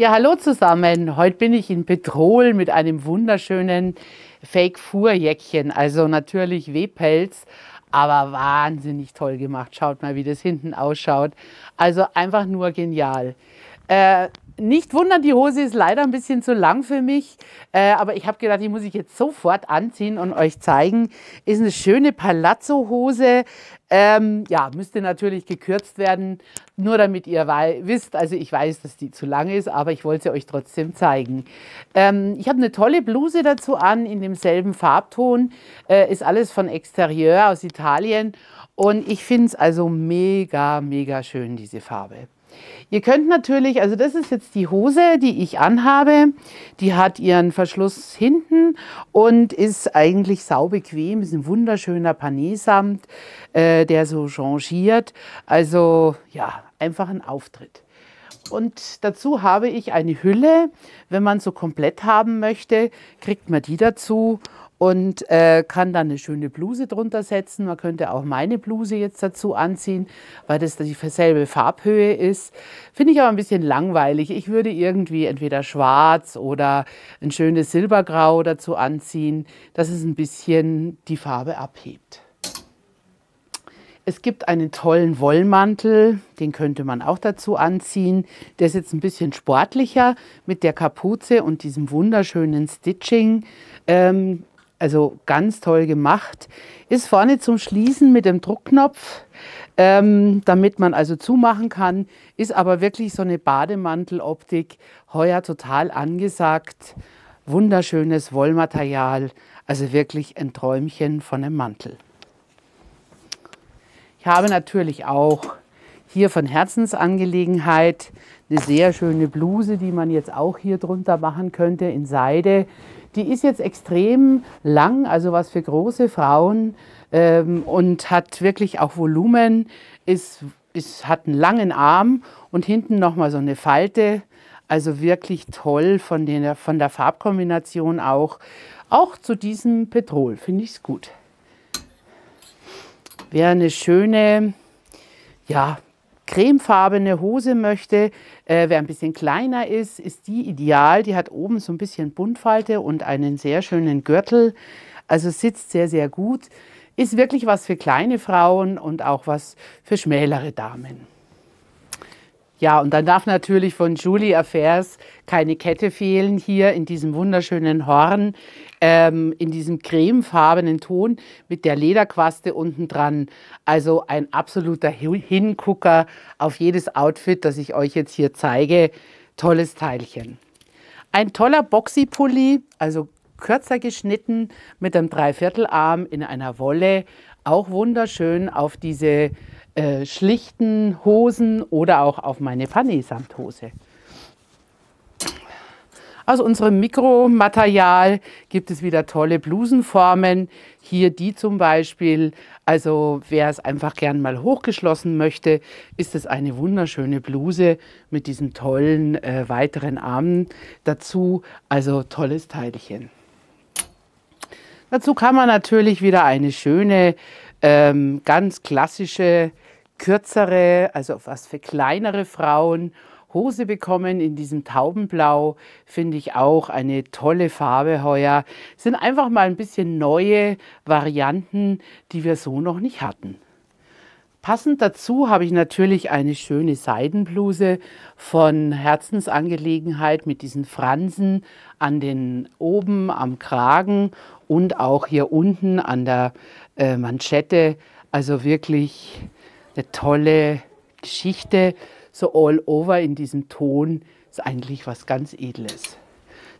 Ja, hallo zusammen. Heute bin ich in Petrol mit einem wunderschönen fake fuhr jäckchen also natürlich Wehpelz, aber wahnsinnig toll gemacht. Schaut mal, wie das hinten ausschaut. Also einfach nur genial. Äh, nicht wundern, die Hose ist leider ein bisschen zu lang für mich, äh, aber ich habe gedacht, die muss ich jetzt sofort anziehen und euch zeigen. Ist eine schöne Palazzo-Hose. Ähm, ja, müsste natürlich gekürzt werden, nur damit ihr wisst, also ich weiß, dass die zu lang ist, aber ich wollte sie euch trotzdem zeigen. Ähm, ich habe eine tolle Bluse dazu an, in demselben Farbton, äh, ist alles von Exterieur aus Italien und ich finde es also mega, mega schön, diese Farbe. Ihr könnt natürlich, also das ist jetzt die Hose, die ich anhabe. Die hat ihren Verschluss hinten und ist eigentlich saubequem. Ist ein wunderschöner Paneesamt, äh, der so changiert. Also ja, einfach ein Auftritt. Und dazu habe ich eine Hülle. Wenn man so komplett haben möchte, kriegt man die dazu und äh, kann dann eine schöne Bluse drunter setzen. Man könnte auch meine Bluse jetzt dazu anziehen, weil das dieselbe Farbhöhe ist. Finde ich aber ein bisschen langweilig. Ich würde irgendwie entweder schwarz oder ein schönes Silbergrau dazu anziehen, dass es ein bisschen die Farbe abhebt. Es gibt einen tollen Wollmantel, den könnte man auch dazu anziehen. Der ist jetzt ein bisschen sportlicher mit der Kapuze und diesem wunderschönen Stitching. Ähm, also ganz toll gemacht. Ist vorne zum Schließen mit dem Druckknopf, ähm, damit man also zumachen kann. Ist aber wirklich so eine Bademanteloptik. Heuer total angesagt. Wunderschönes Wollmaterial. Also wirklich ein Träumchen von einem Mantel. Ich habe natürlich auch hier von Herzensangelegenheit eine sehr schöne Bluse, die man jetzt auch hier drunter machen könnte in Seide. Die ist jetzt extrem lang, also was für große Frauen ähm, und hat wirklich auch Volumen, ist, ist, hat einen langen Arm und hinten nochmal so eine Falte. Also wirklich toll von, den, von der Farbkombination auch. Auch zu diesem Petrol finde ich es gut. Wäre eine schöne, ja, cremefarbene Hose möchte, äh, wer ein bisschen kleiner ist, ist die ideal. Die hat oben so ein bisschen Buntfalte und einen sehr schönen Gürtel. Also sitzt sehr, sehr gut. Ist wirklich was für kleine Frauen und auch was für schmälere Damen. Ja, und dann darf natürlich von Julie Affairs keine Kette fehlen hier in diesem wunderschönen Horn, ähm, in diesem cremefarbenen Ton mit der Lederquaste unten dran. Also ein absoluter Hingucker auf jedes Outfit, das ich euch jetzt hier zeige. Tolles Teilchen. Ein toller Boxy-Pulli, also kürzer geschnitten mit einem Dreiviertelarm in einer Wolle. Auch wunderschön auf diese äh, schlichten Hosen oder auch auf meine Pané-Samthose. Aus unserem Mikromaterial gibt es wieder tolle Blusenformen. Hier die zum Beispiel. Also wer es einfach gern mal hochgeschlossen möchte, ist es eine wunderschöne Bluse mit diesen tollen äh, weiteren Armen dazu. Also tolles Teilchen. Dazu kann man natürlich wieder eine schöne ähm, ganz klassische, kürzere, also was für kleinere Frauen. Hose bekommen in diesem Taubenblau, finde ich auch eine tolle Farbe heuer. Sind einfach mal ein bisschen neue Varianten, die wir so noch nicht hatten. Passend dazu habe ich natürlich eine schöne Seidenbluse von Herzensangelegenheit mit diesen Fransen an den oben am Kragen und auch hier unten an der äh, Manschette. Also wirklich eine tolle Geschichte. So all over in diesem Ton ist eigentlich was ganz Edles.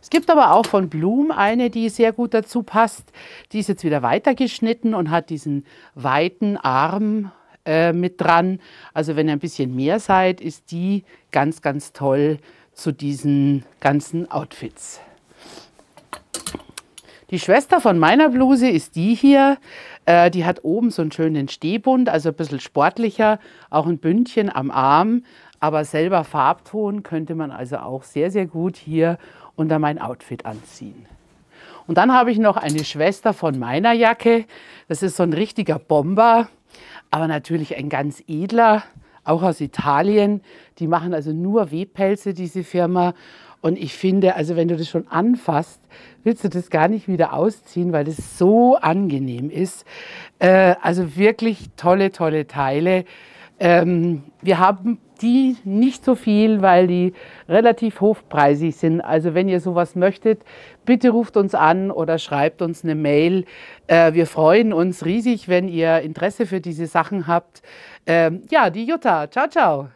Es gibt aber auch von Blum eine, die sehr gut dazu passt. Die ist jetzt wieder weitergeschnitten und hat diesen weiten Arm äh, mit dran. Also wenn ihr ein bisschen mehr seid, ist die ganz, ganz toll zu diesen ganzen Outfits. Die Schwester von meiner Bluse ist die hier. Äh, die hat oben so einen schönen Stehbund, also ein bisschen sportlicher, auch ein Bündchen am Arm. Aber selber Farbton könnte man also auch sehr, sehr gut hier unter mein Outfit anziehen. Und dann habe ich noch eine Schwester von meiner Jacke. Das ist so ein richtiger Bomber aber natürlich ein ganz edler, auch aus Italien. Die machen also nur Webpelze, diese Firma. Und ich finde, also wenn du das schon anfasst, willst du das gar nicht wieder ausziehen, weil es so angenehm ist. Äh, also wirklich tolle, tolle Teile. Ähm, wir haben die nicht so viel, weil die relativ hochpreisig sind. Also wenn ihr sowas möchtet, bitte ruft uns an oder schreibt uns eine Mail. Äh, wir freuen uns riesig, wenn ihr Interesse für diese Sachen habt. Ähm, ja, die Jutta. Ciao, ciao.